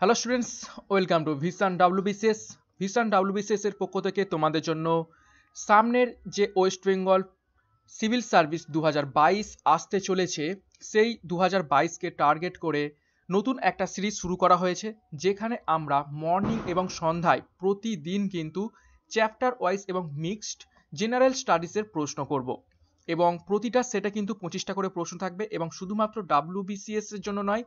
hello students welcome to vision WBCS vision WBCS এর পক্ষ থেকে তোমাদের জন্য সামনের যে ওয়েস্ট বেঙ্গল সিভিল সার্ভিস দু আসতে চলেছে সেই দু বাইশকে টার্গেট করে নতুন একটা সিরিজ শুরু করা হয়েছে যেখানে আমরা মর্নিং এবং সন্ধ্যায় প্রতিদিন কিন্তু চ্যাপ্টার ওয়াইজ এবং মিক্সড জেনারেল স্টাডিজের প্রশ্ন করব এবং প্রতিটা সেটা কিন্তু পঁচিশটা করে প্রশ্ন থাকবে এবং শুধুমাত্র ডাব্লুবিসিএসের এর জন্য নয়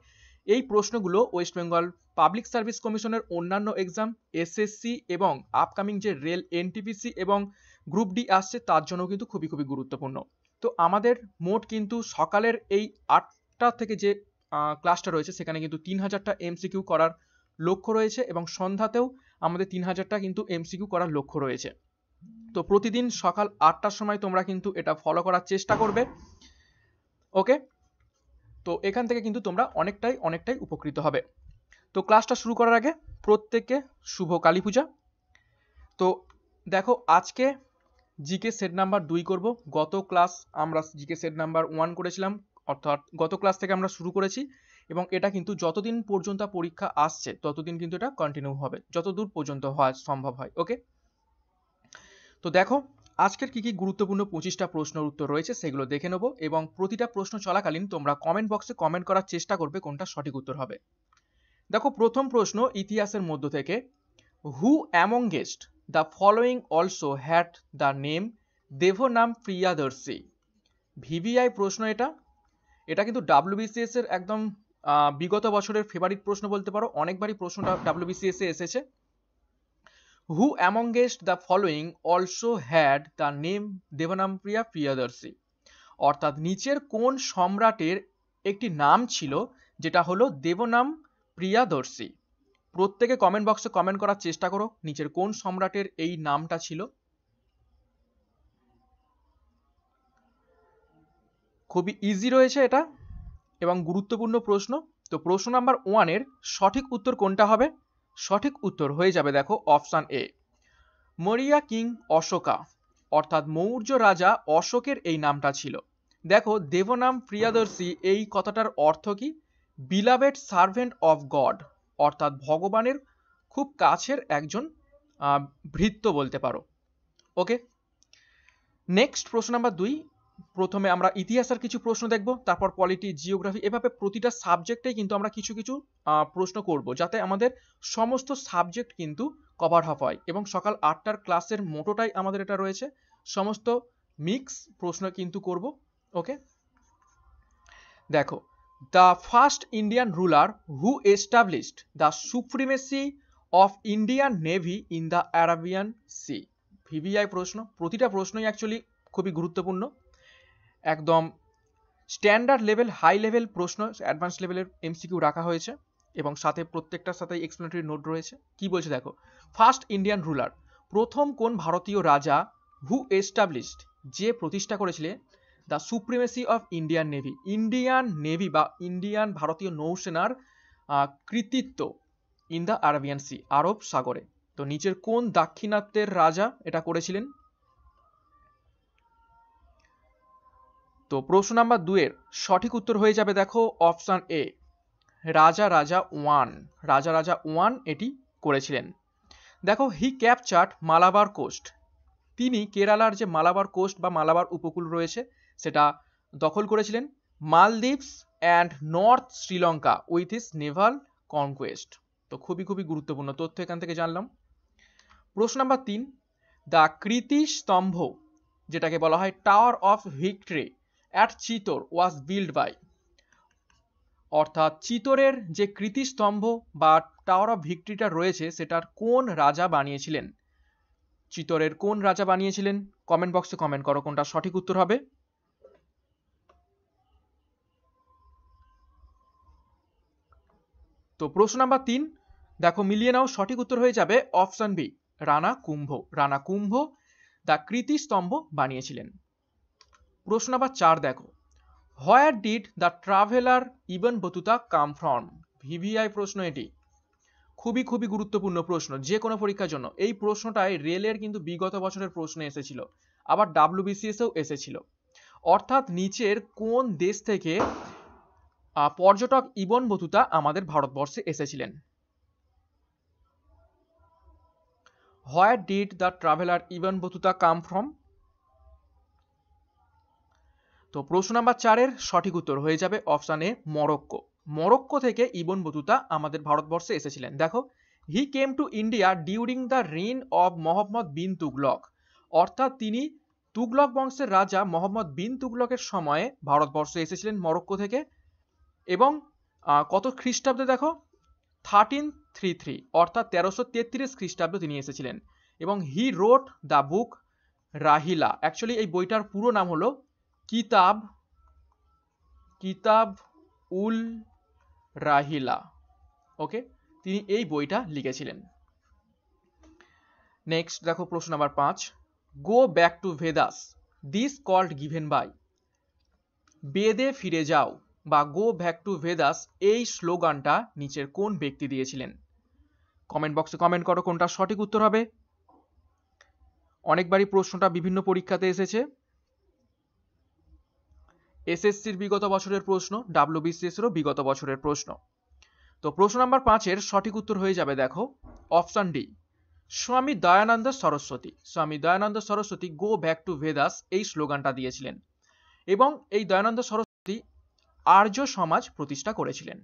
এই প্রশ্নগুলো ওয়েস্ট বেঙ্গল পাবলিক সার্ভিস কমিশনের অন্যান্য এক্সাম এসএসসি এবং আপকামিং যে রেল এনটিপিসি এবং গ্রুপ ডি আসছে তার জন্য কিন্তু খুবই খুবই গুরুত্বপূর্ণ তো আমাদের মোট কিন্তু সকালের এই আটটা থেকে যে ক্লাসটা রয়েছে সেখানে কিন্তু তিন হাজারটা এমসিকিউ করার লক্ষ্য রয়েছে এবং সন্ধ্যাতেও আমাদের তিন হাজারটা কিন্তু এমসিকিউ করার লক্ষ্য রয়েছে তো প্রতিদিন সকাল আটটার সময় তোমরা কিন্তু এটা ফলো করার চেষ্টা করবে ওকে তো এখান থেকে কিন্তু তোমরা অনেকটাই অনেকটাই উপকৃত হবে তো ক্লাসটা শুরু করার আগে প্রত্যেককে শুভ কালী পূজা তো দেখো আজকে জিকে সেট নাম্বার দুই করব গত ক্লাস আমরা জিকে সেট নাম্বার ওয়ান করেছিলাম অর্থাৎ গত ক্লাস থেকে আমরা শুরু করেছি এবং এটা কিন্তু যতদিন পর্যন্ত পরীক্ষা আসছে ততদিন কিন্তু এটা কন্টিনিউ হবে যতদূর পর্যন্ত হয় সম্ভব হয় ওকে তো দেখো আজকের কি কি গুরুত্বপূর্ণ পঁচিশটা প্রশ্নের উত্তর রয়েছে সেগুলো দেখে নেব এবং প্রতিটা প্রশ্ন চলাকালীন তোমরা কমেন্ট বক্সে কমেন্ট করার চেষ্টা করবে কোনটা সঠিক উত্তর হবে দেখো প্রথম প্রশ্ন ইতিহাসের মধ্য থেকে who amongst the following also had the name নাম প্রিয়াদর্শি ভিভিআই প্রশ্ন এটা এটা কিন্তু ডাব্লিউবিসিএস এর একদম বিগত বছরের ফেভারিট প্রশ্ন বলতে পারো অনেকবারই প্রশ্নটা ডাব্লিউবিসিএস এ এসেছে who the the following had the name Devanam Priya Priyadarshi অর্থাৎ নিচের কোন সম্রাটের একটি নাম ছিল যেটা হলো দেবনাম প্রিয়াদর্শী প্রত্যেকে কমেন্ট বক্সে কমেন্ট করার চেষ্টা করো নিচের কোন সম্রাটের এই নামটা ছিল খুবই ইজি রয়েছে এটা এবং গুরুত্বপূর্ণ প্রশ্ন তো প্রশ্ন নাম্বার ওয়ানের সঠিক উত্তর কোনটা হবে সঠিক উত্তর হয়ে যাবে দেখো অপশান এ মরিয়া কিং অশোকা অর্থাৎ মৌর্য রাজা অশোকের এই নামটা ছিল দেখো দেবনাম প্রিয়াদর্শী এই কথাটার অর্থ কি বিলাভেড সার্ভেন্ট অফ গড অর্থাৎ ভগবানের খুব কাছের একজন ভৃত্য বলতে পারো ওকে নেক্সট প্রশ্ন নাম্বার দুই প্রথমে আমরা ইতিহাসের কিছু প্রশ্ন দেখব তারপর পলিটি জিওগ্রাফি এভাবে প্রতিটা সাবজেক্টেই কিন্তু আমরা কিছু কিছু প্রশ্ন করব যাতে আমাদের সমস্ত সাবজেক্ট কিন্তু কভার হাফ হয় এবং সকাল আটটার ক্লাসের মোটোটাই আমাদের এটা রয়েছে সমস্ত মিক্স প্রশ্ন কিন্তু করব ওকে দেখো the first Indian ruler who established the supremacy of Indian navy in the Arabian sea VVI প্রশ্ন প্রতিটা প্রশ্নই অ্যাকচুয়ালি খুবই গুরুত্বপূর্ণ একদম স্ট্যান্ডার্ড লেভেল হাই লেভেল প্রশ্ন অ্যাডভান্স লেভেলের এমসিকিউ রাখা হয়েছে এবং সাথে প্রত্যেকটার সাথে এক্সপ্লেনেটরি নোট রয়েছে কি বলছে দেখো ফার্স্ট ইন্ডিয়ান রুলার প্রথম কোন ভারতীয় রাজা হু এস্টাবলিশড যে প্রতিষ্ঠা করেছিলেন the supremacy of Indian navy Indian navy বা ইন্ডিয়ান ভারতীয় নৌসেনার কৃতিত্ব ইন দ্য আরবিয়ান সি আরব সাগরে তো নিচের কোন দাক্ষিণাত্যের রাজা এটা করেছিলেন তো প্রশ্ন নাম্বার দুয়ের সঠিক উত্তর হয়ে যাবে দেখো অপশান এ রাজা রাজা ওয়ান রাজা রাজা ওয়ান এটি করেছিলেন দেখো হি ক্যাপচার্ট মালাবার কোস্ট তিনি কেরালার যে মালাবার কোস্ট বা মালাবার উপকূল রয়েছে সেটা দখল করেছিলেন Maldives and north Sri Lanka with its naval conquest তো খুবই খুবই গুরুত্বপূর্ণ তথ্য এখান থেকে জানলাম প্রশ্ন নাম্বার তিন দ্য কৃতি স্তম্ভ যেটাকে বলা হয় tower of victory at Chittor was build by অর্থাৎ চিতোরের যে কৃতিস্তম্ভ বা টাওয়ার অফ ভিক্টরিটা রয়েছে সেটার কোন রাজা বানিয়েছিলেন চিতোরের কোন রাজা বানিয়েছিলেন কমেন্ট বক্সে কমেন্ট করো কোনটা সঠিক উত্তর হবে তো প্রশ্ন নাম্বার তিন দেখো মিলিয়ে নাও সঠিক উত্তর হয়ে যাবে option B Rana Kumbha Rana Kumbha the কৃতিস্তম্ভ বানিয়েছিলেন প্রশ্ন নাম্বার চার দেখো where did the traveller Ibn Battuta come from VVI প্রশ্ন এটি খুবই খুবই গুরুত্বপূর্ণ প্রশ্ন যে কোনো পরীক্ষার জন্য এই প্রশ্নটায় রেলের কিন্তু বিগত বছরের প্রশ্ন এসেছিল আবার ডাব্লিউবিসিএসও এসেছিল অর্থাৎ নিচের কোন দেশ থেকে পর্যটক ইবন বতুতা আমাদের ভারতবর্ষে এসেছিলেন where did the traveller Ibn Battuta come from তো প্রশ্ন নাম্বার চারের সঠিক উত্তর হয়ে যাবে অপশান এ মরক্কো মরক্কো থেকে ইবন বতুতা আমাদের ভারতবর্ষে এসেছিলেন দেখো he came to India during the reign of Muhammad bin Tughlaq অর্থাৎ তিনি তুগলক বংশের রাজা মোহাম্মদ বিন তুগলকের সময়ে ভারতবর্ষে এসেছিলেন মরক্কো থেকে এবং কত খ্রিস্টাব্দে দেখো থার্টিন থ্রি থ্রি অর্থাৎ তেরোশো তেত্রিশ খ্রিস্টাব্দে তিনি এসেছিলেন এবং he wrote the book Rihla actually এই বইটার পুরো নাম হলো কিতাব কিতাব উল রাহিলা ওকে তিনি এই বইটা লিখেছিলেন নেক্সট দেখো প্রশ্ন নাম্বার পাঁচ go back to Vedas this called given by বেদে ফিরে যাও বা গো ব্যাক টু ভেদাস এই স্লোগানটা নিচের কোন ব্যক্তি দিয়েছিলেন কমেন্ট বক্সে কমেন্ট করো কোনটা সঠিক উত্তর হবে অনেকবারই প্রশ্নটা বিভিন্ন পরীক্ষাতে এসেছে এসএসসির বিগত বছরের প্রশ্ন ডাব্লিউবিসিএসেরও বিগত বছরের প্রশ্ন তো প্রশ্ন নাম্বার পাঁচের সঠিক উত্তর হয়ে যাবে দেখো অপশান ডি স্বামী Dayanand Saraswati Swami Dayanand Saraswati go back to Vedas এই স্লোগানটা দিয়েছিলেন এবং এই দয়ানন্দ সরস্বতী আর্য সমাজ প্রতিষ্ঠা করেছিলেন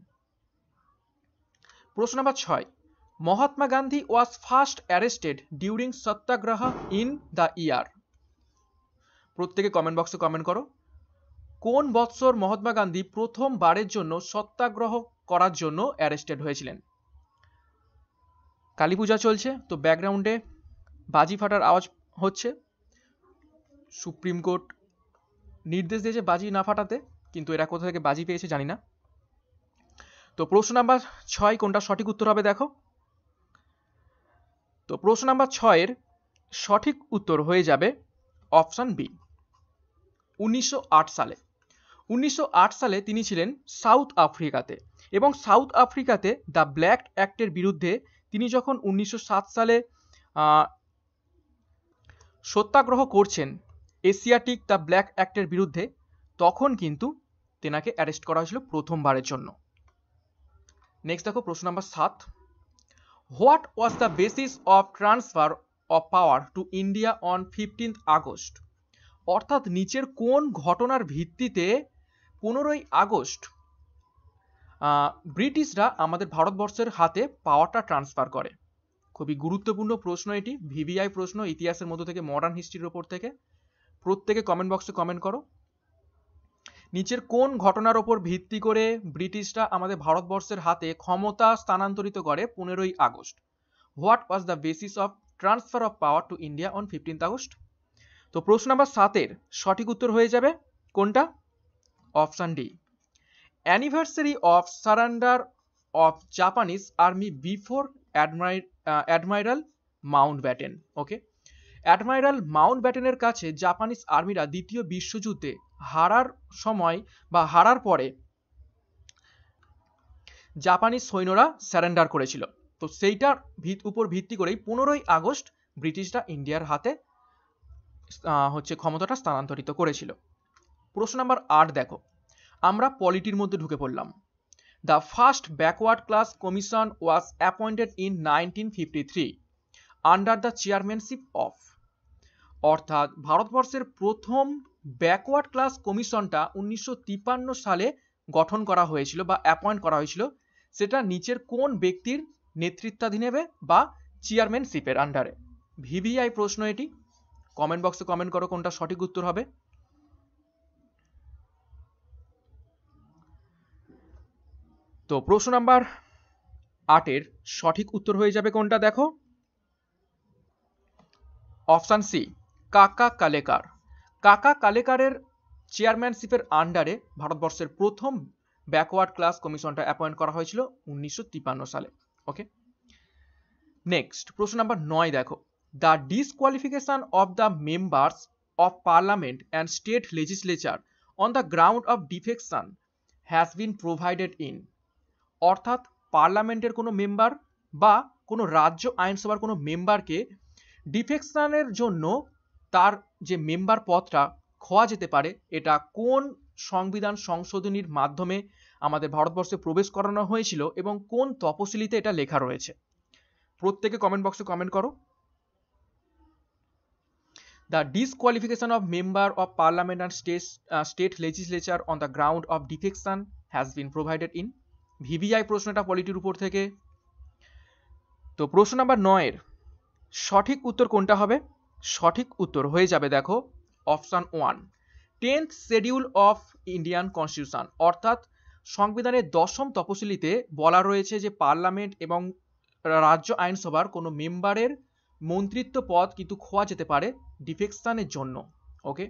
প্রশ্ন নাম্বার ছয় Mahatma Gandhi was first arrested during satyagraha in the year প্রত্যেকে কমেন্ট বক্সে কমেন্ট করো কোন বৎসর মহাত্মা গান্ধী প্রথমবারের জন্য সত্যাগ্রহ করার জন্য অ্যারেস্টেড হয়েছিলেন কালী পূজা চলছে তো ব্যাকগ্রাউন্ডে বাজি ফাটার আওয়াজ হচ্ছে সুপ্রিম কোর্ট নির্দেশ দিয়েছে বাজি না ফাটাতে কিন্তু এরা কোথা থেকে বাজি পেয়েছে জানি না তো প্রশ্ন নাম্বার ছয় কোনটা সঠিক উত্তর হবে দেখো তো প্রশ্ন নাম্বার ছয়ের সঠিক উত্তর হয়ে যাবে অপশান বি উনিশশো সালে উনিশশো সালে তিনি ছিলেন সাউথ আফ্রিকাতে এবং সাউথ আফ্রিকাতে দ্য ব্ল্যাক অ্যাক্টের বিরুদ্ধে তিনি যখন উনিশশো সালে সত্যাগ্রহ করছেন এশিয়াটিক দ্য ব্ল্যাক অ্যাক্টের বিরুদ্ধে তখন কিন্তু তেনাকে অ্যারেস্ট করা হয়েছিল প্রথমবারের জন্য নেক্সট দেখো প্রশ্ন নাম্বার সাত what was the basis of transfer of power to India on fifteenth August অর্থাৎ নিচের কোন ঘটনার ভিত্তিতে পনেরোই আগস্ট ব্রিটিশরা আমাদের ভারতবর্ষের হাতে পাওয়ারটা ট্রান্সফার করে খুবই গুরুত্বপূর্ণ প্রশ্ন এটি ভিভিআই প্রশ্ন ইতিহাসের মধ্যে থেকে মডার্ন হিস্ট্রির ওপর থেকে প্রত্যেকে কমেন্ট বক্সে কমেন্ট করো নিচের কোন ঘটনার ওপর ভিত্তি করে ব্রিটিশরা আমাদের ভারতবর্ষের হাতে ক্ষমতা স্থানান্তরিত করে পনেরোই August what was the basis of transfer of power to India on fifteenth August তো প্রশ্ন নাম্বার সাতের সঠিক উত্তর হয়ে যাবে কোনটা option D anniversary of surrender of Japanese army before অ্যাডমাই admiral Mountbatten okay admiral মাউন্ট ব্যাটেনের কাছে জাপানিজ আর্মিরা দ্বিতীয় বিশ্বযুদ্ধে হারার সময় বা হারার পরে জাপানি সৈন্যরা স্যারেন্ডার করেছিল তো সেইটার উপর ভিত্তি করেই পনেরোই আগস্ট ব্রিটিশরা ইন্ডিয়ার হাতে হচ্ছে ক্ষমতাটা স্থানান্তরিত করেছিল প্রশ্ন নাম্বার আট দেখো আমরা পলিটির মধ্যে ঢুকে পড়লাম the first backward class commission was appointed in nineteen fifty three under the chairmanship of অর্থাৎ ভারতবর্ষের প্রথম ব্যাকওয়ার্ড ক্লাস কমিশনটা উনিশশো সালে গঠন করা হয়েছিল বা অ্যাপয়েন্ট করা হয়েছিল সেটা নিচের কোন ব্যক্তির নেতৃত্বাধীন বা চেয়ারম্যানশিপের আন্ডারে ভিভিআই প্রশ্ন এটি কমেন্ট বক্সে কমেন্ট করো কোনটা সঠিক উত্তর হবে তো প্রশ্ন নাম্বার আটের সঠিক উত্তর হয়ে যাবে কোনটা দেখো অপশান সি কাকা কালেকার কাকা কালেকারের চেয়ারম্যানশিপের আন্ডারে ভারতবর্ষের প্রথম ব্যাকওয়ার্ড ক্লাস কমিশনটা অ্যাপয়েন্ট করা হয়েছিল উনিশশো সালে ওকে নেক্সট প্রশ্ন নাম্বার নয় দেখো the disqualification of the members of parliament and state legislature on the ground of defection has been provided in অর্থাৎ পার্লামেন্টের কোনো মেম্বার বা কোনো রাজ্য আইনসভার কোনো মেম্বারকে ডিফেকশনের জন্য তার যে মেম্বার পদটা খোয়া যেতে পারে এটা কোন সংবিধান সংশোধনীর মাধ্যমে আমাদের ভারতবর্ষে প্রবেশ করানো হয়েছিল এবং কোন তপশিলিতে এটা লেখা রয়েছে প্রত্যেকে কমেন্ট বক্সে কমেন্ট করো the disqualification of member of parliament and state state legislature on the ground of defection has been provided in VVI প্রশ্নটা পলিটির উপর থেকে তো প্রশ্ন নাম্বার নয়ের সঠিক উত্তর কোনটা হবে সঠিক উত্তর হয়ে যাবে দেখো option one tenth schedule of Indian constitution অর্থাৎ সংবিধানের দশম তপশিলিতে বলা রয়েছে যে পার্লামেন্ট এবং রাজ্য আইনসভার কোনো মেম্বারের মন্ত্রিত্ব পদ কিন্তু খোয়া যেতে পারে ডিফেকশানের জন্য ওকে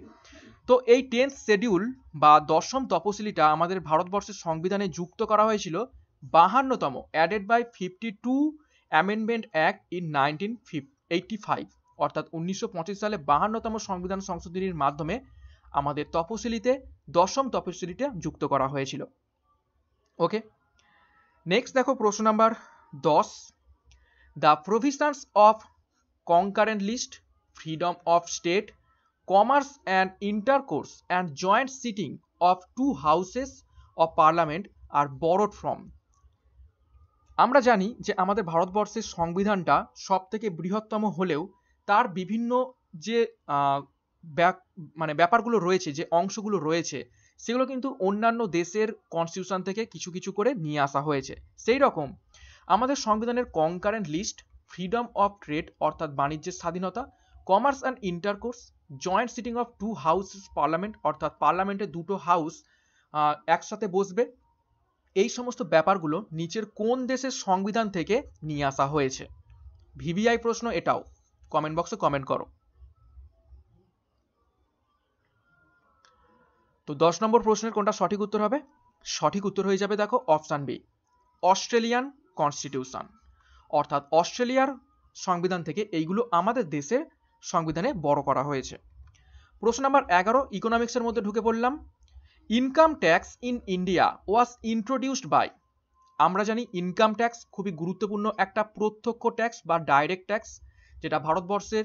তো এই টেন্থ শেডিউল বা দশম তপশিলিটা আমাদের ভারতবর্ষের সংবিধানে যুক্ত করা হয়েছিল বাহান্নতম added by fifty two amendment act in nineteen eighty five অর্থাৎ উনিশশো সালে বাহান্নতম সংবিধান সংশোধনীর মাধ্যমে আমাদের তপশিলিতে দশম তপশিলিতে যুক্ত করা হয়েছিল ওকে নেক্সট দেখো প্রশ্ন নাম্বার দশ the provisions of concurrent list freedom of state and intercourse and joint sitting of two houses of parliament আর borrowed ফ্রম আমরা জানি যে আমাদের ভারতবর্ষের সংবিধানটা সব থেকে বৃহত্তম হলেও তার বিভিন্ন যে মানে ব্যাপারগুলো রয়েছে যে অংশগুলো রয়েছে সেগুলো কিন্তু অন্যান্য দেশের কনস্টিটিউশন থেকে কিছু কিছু করে নিয়ে আসা হয়েছে সেই রকম আমাদের সংবিধানের concurrent list freedom of trade অর্থাৎ বাণিজ্যের স্বাধীনতা commerce and intercourse joint sitting of two houses parliament অর্থাৎ পার্লামেন্টে দুটো হাউস একসাথে বসবে এই সমস্ত ব্যাপারগুলো নিচের কোন দেশের সংবিধান থেকে নিয়ে আসা হয়েছে ভিভিআই প্রশ্ন এটাও কমেন্ট বক্সে কমেন্ট করো তো দশ নম্বর প্রশ্নের কোনটা সঠিক উত্তর হবে সঠিক উত্তর হয়ে যাবে দেখো অপশান বি অস্ট্রেলিয়ান কনস্টিটিউশন অর্থাৎ অস্ট্রেলিয়ার সংবিধান থেকে এইগুলো আমাদের দেশের সংবিধানে বড় করা হয়েছে প্রশ্ন নাম্বার এগারো ইকোনমিক্সের মধ্যে ঢুকে পড়লাম income tax in India was introduced by আমরা জানি ইনকাম ট্যাক্স খুবই গুরুত্বপূর্ণ একটা প্রত্যক্ষ ট্যাক্স বা ডাইরেক্ট ট্যাক্স যেটা ভারতবর্ষের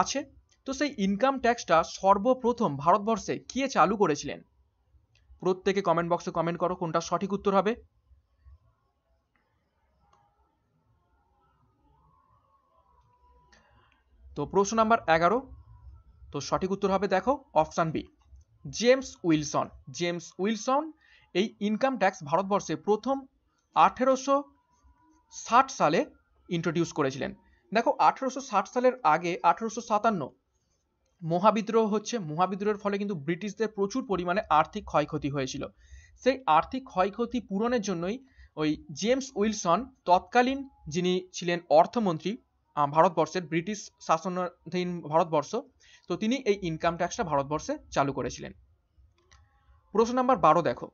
আছে তো সেই ইনকাম ট্যাক্সটা সর্বপ্রথম ভারতবর্ষে কে চালু করেছিলেন প্রত্যেকে কমেন্ট বক্সে কমেন্ট করো কোনটা সঠিক উত্তর হবে তো প্রশ্ন নাম্বার এগারো তো সঠিক উত্তর হবে দেখো option B James Wilson James Wilson এই ইনকাম ট্যাক্স ভারতবর্ষে প্রথম আঠেরোশো ষাট সালে ইন্ট্রোডিউস করেছিলেন দেখো আঠেরোশো ষাট সালের আগে আঠেরোশো সাতান্ন মহাবিদ্রোহ হচ্ছে মহাবিদ্রোহের ফলে কিন্তু ব্রিটিশদের প্রচুর পরিমাণে আর্থিক ক্ষয়ক্ষতি হয়েছিল সেই আর্থিক ক্ষয়ক্ষতি পূরণের জন্যই ওই জেমস উইলসন তৎকালীন যিনি ছিলেন অর্থমন্ত্রী ভারতবর্ষের ব্রিটিশ শাসনাধীন ভারতবর্ষ তো তিনি এই ইনকাম ট্যাক্সটা ভারতবর্ষে চালু করেছিলেন প্রশ্ন নাম্বার বারো দেখো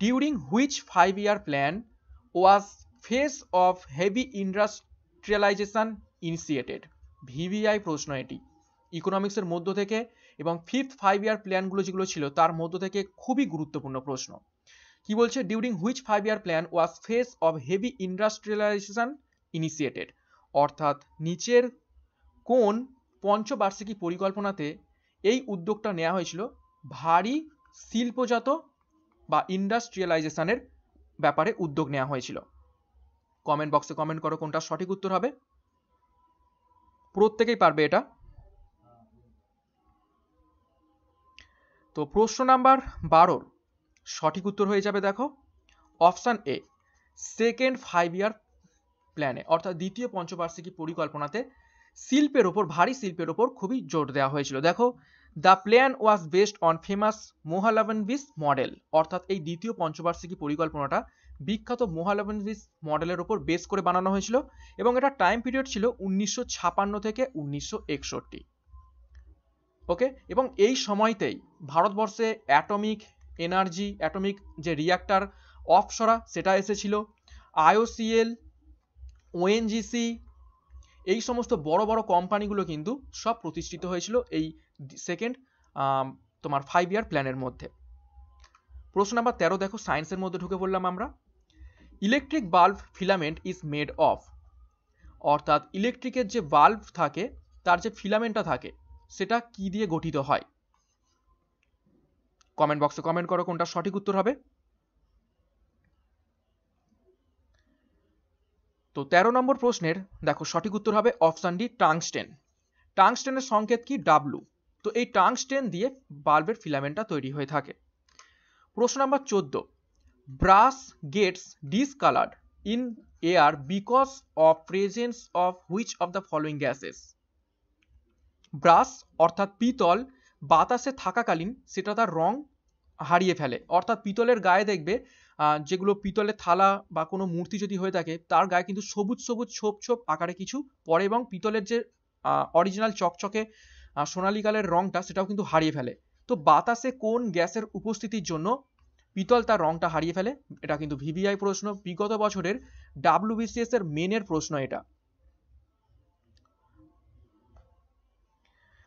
during which five year plan was face of heavy industrialization initiated VVI প্রশ্ন এটি ইকোনমিক্সের মধ্য থেকে এবং ফিফথ ফাইভ ইয়ার প্ল্যানগুলো যেগুলো ছিল তার মধ্য থেকে খুবই গুরুত্বপূর্ণ প্রশ্ন কি বলছে during which five year plan was face of heavy industrialization initiated অর্থাৎ নিচের কোন পঞ্চবার্ষিকী পরিকল্পনাতে এই উদ্যোগটা নেওয়া হয়েছিল ভারী শিল্পজাত বা ইন্ডাস্ট্রিয়ালাইজেশনের ব্যাপারে উদ্যোগ নেওয়া হয়েছিল কমেন্ট বক্সে কমেন্ট করো কোনটা সঠিক উত্তর হবে প্রত্যেকেই পারবে এটা তো প্রশ্ন নাম্বার বারোর সঠিক উত্তর হয়ে যাবে দেখো option A second five year প্ল্যানে অর্থাৎ দ্বিতীয় পঞ্চবার্ষিকী পরিকল্পনাতে শিল্পের ওপর ভারী শিল্পের ওপর খুবই জোর দেওয়া হয়েছিল দেখো the plan was based on famous Mahalanobis model অর্থাৎ এই দ্বিতীয় পঞ্চবার্ষিকী পরিকল্পনাটা বিখ্যাত মোহালাভেনভিস মডেলের ওপর বেস করে বানানো হয়েছিল এবং এটা টাইম পিরিয়ড ছিল উনিশশো ছাপান্ন থেকে উনিশশো একষট্টি ওকে এবং এই সময়তেই ভারতবর্ষে অ্যাটমিক এনার্জি অ্যাটমিক যে রিয়াক্টার অপসরা সেটা এসেছিল আইওসিএল ওএনজিসি এই সমস্ত বড় বড় কোম্পানিগুলো কিন্তু সব প্রতিষ্ঠিত হয়েছিল এই সেকেন্ড তোমার ফাইভ ইয়ার প্ল্যানের মধ্যে প্রশ্ন নাম্বার তেরো দেখো সায়েন্সের মধ্যে ঢুকে পড়লাম আমরা electric bulb filament is made of অর্থাৎ ইলেকট্রিকের যে বাল্ব থাকে তার যে ফিলামেন্টটা থাকে সেটা কি দিয়ে গঠিত হয় কমেন্ট বক্সে কমেন্ট করো কোনটা সঠিক উত্তর হবে তো ১৩ নম্বর প্রশ্নের দেখো সঠিক উত্তর হবে অপশান ডি টাংস্টেন টাংস্টেনের সংকেত কি ডাব্লু তো এই টাংস্টেন দিয়ে বাল্বের ফিলামেন্টটা তৈরি হয়ে থাকে প্রশ্ন নম্বর চোদ্দ brass gets discoloured in air because of presence of which of the following gases brass অর্থাৎ পিতল বাতাসে থাকাকালীন সেটা তার রং হারিয়ে ফেলে অর্থাৎ পিতলের গায়ে দেখবে যেগুলো পিতলের থালা বা কোনো মূর্তি যদি হয়ে থাকে তার গায়ে কিন্তু সবুজ সবুজ ছোপ ছোপ আকারে কিছু পড়ে এবং পিতলের যে অরিজিনাল চকচকে সোনালি কালের রঙটা সেটাও কিন্তু হারিয়ে ফেলে তো বাতাসে কোন গ্যাসের উপস্থিতির জন্য পিতল তার রঙটা হারিয়ে ফেলে এটা কিন্তু ভিভিআই প্রশ্ন বিগত বছরের ডাব্লিউবিসিএস এর মেনের প্রশ্ন এটা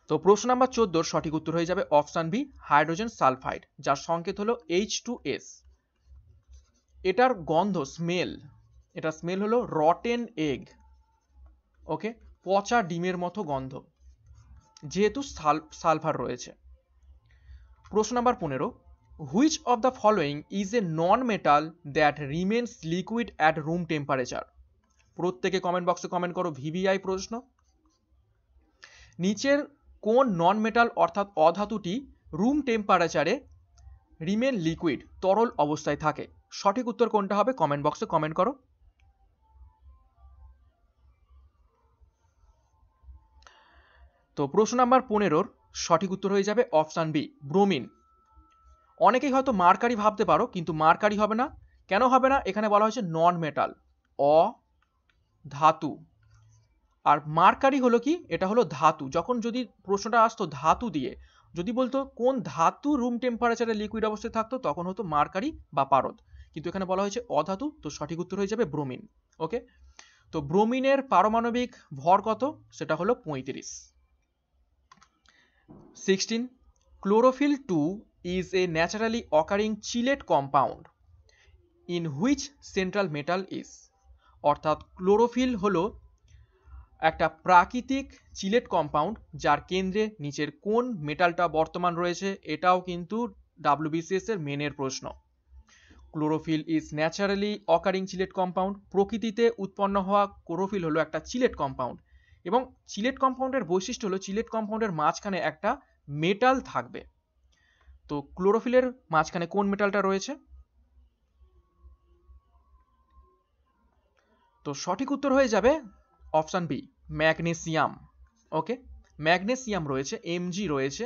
তো প্রশ্ন নাম্বার চোদ্দোর সঠিক উত্তর হয়ে যাবে অপশান বি হাইড্রোজেন সালফাইড যার সংকেত হলো এইচ টু এস এটার গন্ধ স্মেল এটা স্মেল হলো রটেন এগ ওকে পচা ডিমের মতো গন্ধ যেহেতু সালফার রয়েছে প্রশ্ন নাম্বার পনেরো which of the following is a non metal that remains liquid at room temperature প্রত্যেকে কমেন্ট বক্সে কমেন্ট করো ভিভিআই প্রশ্ন নিচের কোন নন মেটাল অর্থাৎ অধাতুটি রুম টেম্পারেচারে রিমেন লিকুইড তরল অবস্থায় থাকে সঠিক উত্তর কোনটা হবে কমেন্ট বক্সে কমেন্ট করো তো প্রশ্ন নাম্বার পনেরোর সঠিক উত্তর হয়ে যাবে অপশান বি ব্রোমিন অনেকেই হয়তো মার্কারি ভাবতে পারো কিন্তু মার্কারি হবে না কেন হবে না এখানে বলা হয়েছে নন মেটাল অ ধাতু আর মার্কারি হলো কি এটা হলো ধাতু যখন যদি প্রশ্নটা আসতো ধাতু দিয়ে যদি বলতো কোন ধাতু রুম টেম্পারেচারে লিকুইড অবস্থায় থাকতো তখন হতো মার্কারি বা পারদ কিন্তু এখানে বলা হয়েছে অধাতু তো সঠিক উত্তর হয়ে যাবে ব্রোমিন ওকে তো ব্রোমিনের পারমাণবিক ভর কত সেটা হলো পঁয়ত্রিশ sixteen chlorophyll two is a naturally occurring chelate compound in which central metal is অর্থাৎ ক্লোরোফিল হলো একটা প্রাকৃতিক চিলেট কম্পাউন্ড যার কেন্দ্রে নিচের কোন মেটালটা বর্তমান রয়েছে এটাও কিন্তু ডাব্লিউবিসিএস এর মেনের প্রশ্ন chlorophyll is naturally occurring chelate compound প্রকৃতিতে উৎপন্ন হওয়া ক্লোরোফিল হলো একটা চিলেট কম্পাউন্ড এবং চিলেট কম্পাউন্ডের বৈশিষ্ট্য হলো চিলেট কম্পাউন্ডের মাঝখানে একটা মেটাল থাকবে তো ক্লোরোফিলের মাঝখানে কোন মেটালটা রয়েছে তো সঠিক উত্তর হয়ে যাবে option B magnesium okay magnesium রয়েছে এমজি রয়েছে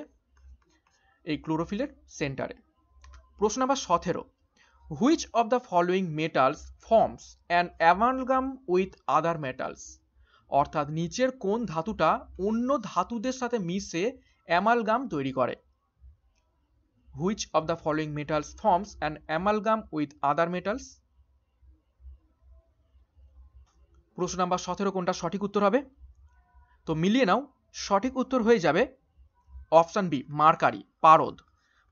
এই ক্লোরোফিলের সেন্টারে প্রশ্ন নাম্বার সতেরো which of the following metals forms and amalgam with other metals অর্থাৎ নিচের কোন ধাতুটা অন্য ধাতুদের সাথে মিশে অ্যামালগাম তৈরি করে which of the following metals forms and amalgam with other metals প্রশ্ন নাম্বার সতেরো কোনটা সঠিক উত্তর হবে তো মিলিয়ে নাও সঠিক উত্তর হয়ে যাবে অপশান বি মার্কারি পারদ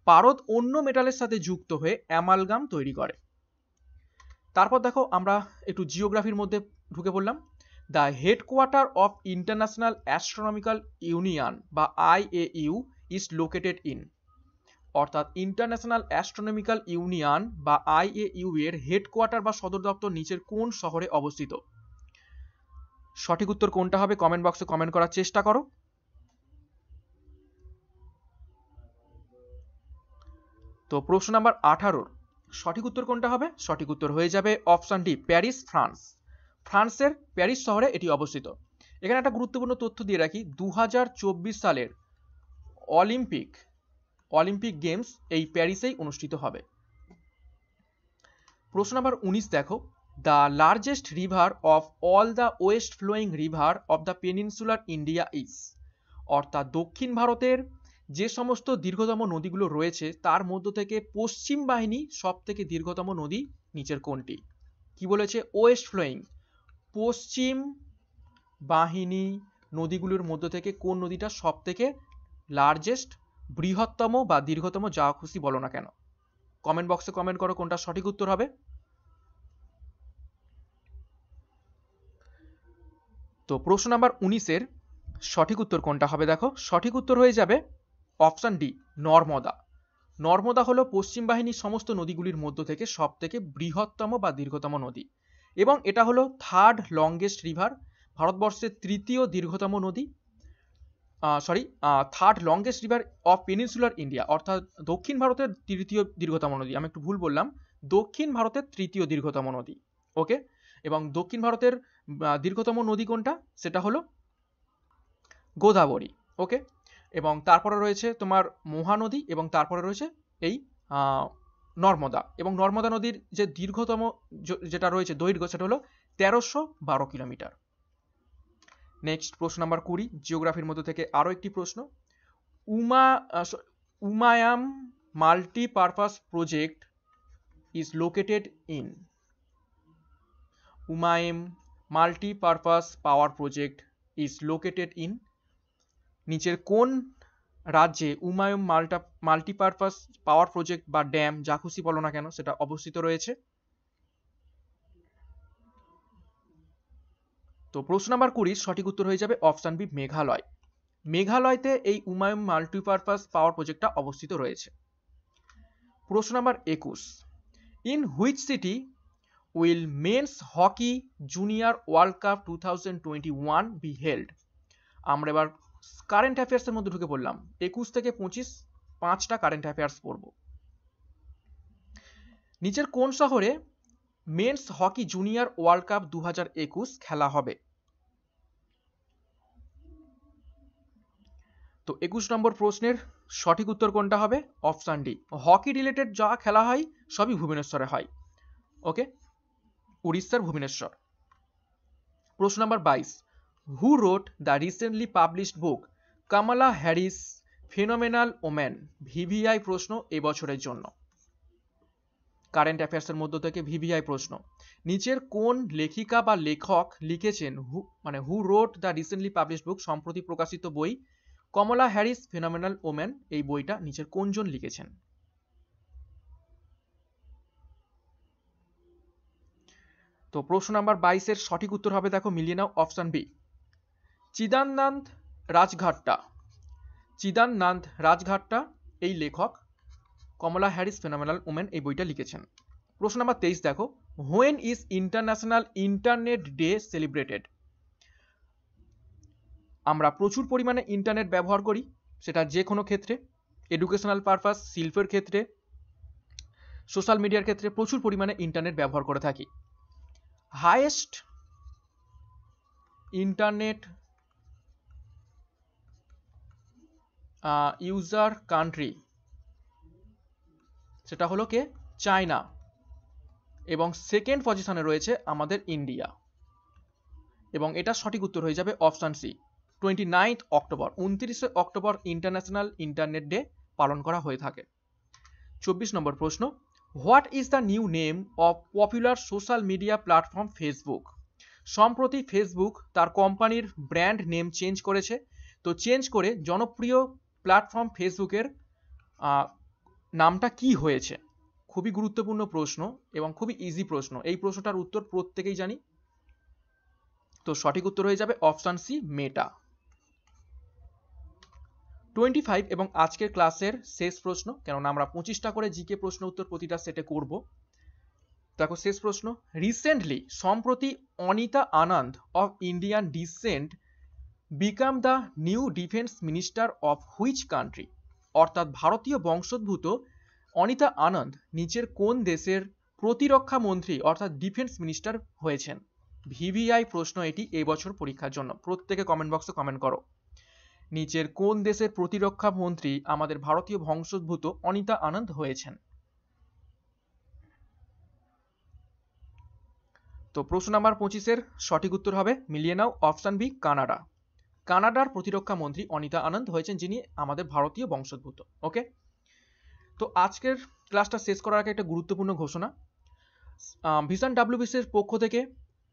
পারদ অন্য মেটালের সাথে যুক্ত হয়ে অ্যামালগাম তৈরি করে তারপর দেখো আমরা একটু জিওগ্রাফির মধ্যে ঢুকে পড়লাম the headquarter of International Astronomical Union বা আইএইউ ইজ লোকেটেড ইন অর্থাৎ ইন্টারন্যাশনাল অ্যাস্ট্রোনমিক্যাল ইউনিয়ন বা আই এ ইউ এর হেডকোয়ার্টার বা সদর দপ্তর নিচের কোন শহরে অবস্থিত সঠিক উত্তর কোনটা হবে কমেন্ট বক্সে কমেন্ট করার চেষ্টা করো তো প্রশ্ন নাম্বার আঠারোর সঠিক উত্তর কোনটা হবে সঠিক উত্তর হয়ে যাবে অপশান ডি প্যারিস ফ্রান্স ফ্রান্সের প্যারিস শহরে এটি অবস্থিত এখানে একটা গুরুত্বপূর্ণ তথ্য দিয়ে রাখি দু সালের অলিম্পিক অলিম্পিক গেমস এই প্যারিসেই অনুষ্ঠিত হবে প্রশ্ন নাম্বার উনিশ দেখো the largest river of all the west flowing river of the peninsular India is অর্থাৎ দক্ষিণ ভারতের যে সমস্ত দীর্ঘতম নদীগুলো রয়েছে তার মধ্য থেকে পশ্চিম বাহিনী সব থেকে দীর্ঘতম নদী নিচের কোনটি কি বলেছে ওয়েস্ট ফ্লোয়িং পশ্চিম বাহিনী নদীগুলোর মধ্যে থেকে কোন নদীটা সব থেকে লার্জেস্ট বৃহত্তম বা দীর্ঘতম যা খুশি বলো না কেন কমেন্ট বক্সে কমেন্ট করো কোনটা সঠিক উত্তর হবে তো প্রশ্ন নাম্বার উনিশের সঠিক উত্তর কোনটা হবে দেখো সঠিক উত্তর হয়ে যাবে অপশন ডি নর্মদা নর্মদা হলো পশ্চিম বাহিনীর সমস্ত নদীগুলির মধ্য থেকে সবথেকে বৃহত্তম বা দীর্ঘতম নদী এবং এটা হলো থার্ড লংগেস্ট রিভার ভারতবর্ষের তৃতীয় দীর্ঘতম নদী sorry third longest river of peninsular India অর্থাৎ দক্ষিণ ভারতের তৃতীয় দীর্ঘতম নদী আমি একটু ভুল বললাম দক্ষিণ ভারতের তৃতীয় দীর্ঘতম নদী ওকে এবং দক্ষিণ ভারতের দীর্ঘতম নদী কোনটা সেটা হলো গোদাবরী ওকে এবং তারপরে রয়েছে তোমার মহানদী এবং তারপরে রয়েছে এই নর্মদা এবং নর্মদা নদীর যে দীর্ঘতম যেটা রয়েছে দৈর্ঘ্য সেটা হলো তেরোশো বারো কিলোমিটার নেক্সট প্রশ্ন নাম্বার কুড়ি জিওগ্রাফির মধ্যে থেকে আরও একটি প্রশ্ন Uma Umiam multipurpose project is located in Umiam multipurpose power project is located in নিচের কোন রাজ্যে Umiam multi multipurpose power project বা ড্যাম যা খুশি বলো না কেন সেটা অবস্থিত রয়েছে তো প্রশ্ন নাম্বার কুড়ি সঠিক উত্তর হয়ে যাবে অপশান বি মেঘালয় মেঘালয়তে এই উমায়ুম মাল্টিপারপাস পাওয়ার প্রজেক্টটা অবস্থিত রয়েছে প্রশ্ন নাম্বার একুশ in which city will men's hockey junior world cup two thousand twenty one be held আমরা এবার কারেন্ট অ্যাফেয়ার্সের মধ্যে ঢুকে পড়লাম একুশ থেকে পঁচিশ পাঁচটা কারেন্ট অ্যাফেয়ার্স পড়ব নিচের কোন শহরে men's hockey junior world cup দু খেলা হবে তো একুশ নম্বর প্রশ্নের সঠিক উত্তর কোনটা হবে অপশান ডি হকি রিলেটেড যা খেলা হয় সবই ভুবনেশ্বরে হয় ওকে উড়িষ্যার ভুবনেশ্বর প্রশ্ন নাম্বার বাইশ who wrote the recently published book Kamala Harris phenomenal woman VVI প্রশ্ন এবছরের জন্য কারেন্ট অ্যাফেয়ার্সের মধ্য থেকে ভিভিআই প্রশ্ন নিচের কোন লেখিকা বা লেখক লিখেছেন হু মানে who wrote the recently publish book সম্প্রতি প্রকাশিত বই কমলা হ্যারিস ফেনোমেনাল ওম্যান এই বইটা নিচের কোনজন লিখেছেন তো প্রশ্ন নাম্বার বাইশের সঠিক উত্তর হবে দেখো মিলিয়ে নাও অপশান বি চিদানন্দ রাজঘাটটা চিদানন্দ রাজঘাটটা এই লেখক কমলা হ্যারিস ফেনোমেনাল ওমেন এই বইটা লিখেছেন প্রশ্ন নাম্বার তেইশ দেখো when is International Internet Day celebrated আমরা প্রচুর পরিমাণে ইন্টারনেট ব্যবহার করি সেটা যে কোনো ক্ষেত্রে এডুকেশনাল পারপাস শিল্পের ক্ষেত্রে সোশ্যাল মিডিয়ার ক্ষেত্রে প্রচুর পরিমাণে ইন্টারনেট ব্যবহার করে থাকি হায়েস্ট ইন্টারনেট ইউজার কান্ট্রি সেটা হলো কে চায়না এবং সেকেন্ড পজিশনে রয়েছে আমাদের ইন্ডিয়া এবং এটা সঠিক উত্তর হয়ে যাবে option C twenty ninth October উনত্রিশে অক্টোবর ইন্টারন্যাশনাল ইন্টারনেট ডে পালন করা হয়ে থাকে চব্বিশ নম্বর প্রশ্ন what is the new name of popular social media platform Facebook সম্প্রতি ফেসবুক তার কোম্পানির ব্র্যান্ড নেম চেঞ্জ করেছে তো চেঞ্জ করে জনপ্রিয় প্ল্যাটফর্ম ফেসবুকের নামটা কি হয়েছে খুবই গুরুত্বপূর্ণ প্রশ্ন এবং খুবই ইজি প্রশ্ন এই প্রশ্নটার উত্তর প্রত্যেকেই জানি তো সঠিক উত্তর হয়ে যাবে option C Meta twenty five এবং আজকের ক্লাসের শেষ প্রশ্ন কেননা আমরা পঁচিশটা করে জিকে প্রশ্ন উত্তর প্রতিটা সেটে করব দেখো শেষ প্রশ্ন রিসেন্টলি সম্প্রতি Anita Anand of Indian descent become the new defence minister of which country অর্থাৎ ভারতীয় বংশোদ্ভূত অনিতা আনন্দ নিচের কোন দেশের প্রতিরক্ষা মন্ত্রী অর্থাৎ ডিফেন্স মিনিস্টার হয়েছেন ভিভিআই প্রশ্ন এটি এবছর পরীক্ষার জন্য প্রত্যেকে কমেন্ট বক্সে কমেন্ট করো নিচের কোন দেশের প্রতিরক্ষা মন্ত্রী আমাদের ভারতীয় বংশোদ্ভূত অনিতা আনন্দ হয়েছেন তো প্রশ্ন নাম্বার পঁচিশের সঠিক উত্তর হবে মিলিয়ে নাও অপশান বি কানাডা কানাডার প্রতিরক্ষা মন্ত্রী অনিতা আনন্দ হয়েছেন যিনি আমাদের ভারতীয় বংশোদ্ভূত ওকে তো আজকের ক্লাসটা শেষ করার আগে একটা গুরুত্বপূর্ণ ঘোষণা ভিশন ডাব্লিউবিসির পক্ষ থেকে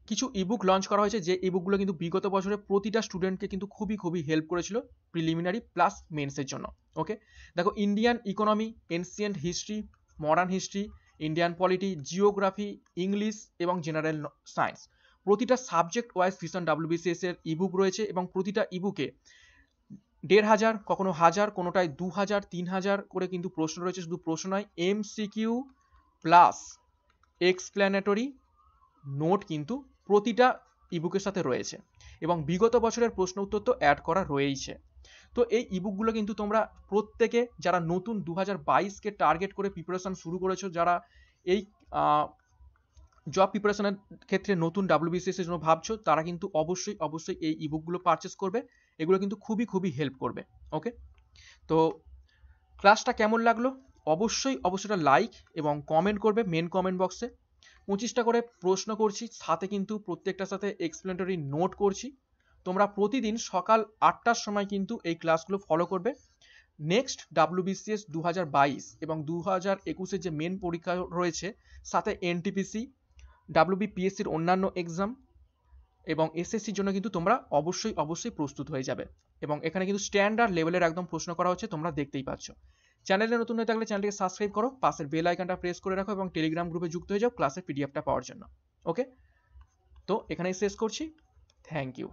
কিছু ইবুক লঞ্চ করা হয়েছে যে ইবুকগুলো কিন্তু বিগত বছরে প্রতিটা স্টুডেন্টকে কিন্তু খুবই খুবই হেল্প করেছিল প্রিলিমিনারি প্লাস মেন্সের জন্য ওকে দেখো Indian economy ancient history modern history Indian polity geography English এবং জেনারেল সায়েন্স প্রতিটা সাবজেক্ট ওয়াইজ কিষান ডাব্লিউবিসিএস এর ইবুক রয়েছে এবং প্রতিটা ইবুকে দেড় হাজার কখনো হাজার কোনোটায় দু হাজার তিন হাজার করে কিন্তু প্রশ্ন রয়েছে শুধু প্রশ্ন নয় MCQ plus explanatory note কিন্তু প্রতিটা ইবুকের সাথে রয়েছে এবং বিগত বছরের প্রশ্ন উত্তর তো অ্যাড করা রয়েইছে তো এই ইবুকগুলো কিন্তু তোমরা প্রত্যেকে যারা নতুন দু হাজার বাইশকে টার্গেট করে প্রিপারেশন শুরু করেছো যারা এই জব প্রিপারেশনের ক্ষেত্রে নতুন ডাব্লিউবিসিএস এর জন্য ভাবছো তারা কিন্তু অবশ্যই অবশ্যই এই ইবুকগুলো পারচেস করবে এগুলো কিন্তু খুবই খুবই হেল্প করবে ওকে তো ক্লাসটা কেমন লাগলো অবশ্যই অবশ্যই লাইক এবং কমেন্ট করবে মেন কমেন্ট বক্সে পঁচিশটা করে প্রশ্ন করছি সাথে কিন্তু প্রত্যেকটার সাথে এক্সপ্লেনেটরি নোট করছি তোমরা প্রতিদিন সকাল আটটার সময় কিন্তু এই ক্লাসগুলো ফলো করবে নেক্সট ডাব্লিউবিসিএস দু হাজার বাইশ এবং দু হাজার একুশের যে মেন পরীক্ষা রয়েছে সাথে এনটিপিসি ডাব্লিউবিপিএসসির অন্যান্য এক্সাম এবং এসএসসির জন্য কিন্তু তোমরা অবশ্যই অবশ্যই প্রস্তুত হয়ে যাবে এবং এখানে কিন্তু স্ট্যান্ডার্ড লেভেলের একদম প্রশ্ন করা হচ্ছে তোমরা দেখতেই পাচ্ছ চ্যানেলে নতুন হয়ে থাকলে চ্যানেলটিকে সাবস্ক্রাইব করো পাশের বেল আইকনটা প্রেস করে রাখো এবং টেলিগ্রাম গ্রুপে যুক্ত হয়ে যাও ক্লাসের পিডিএফটা পাওয়ার জন্য ওকে তো এখানেই শেষ করছি থ্যাংক ইউ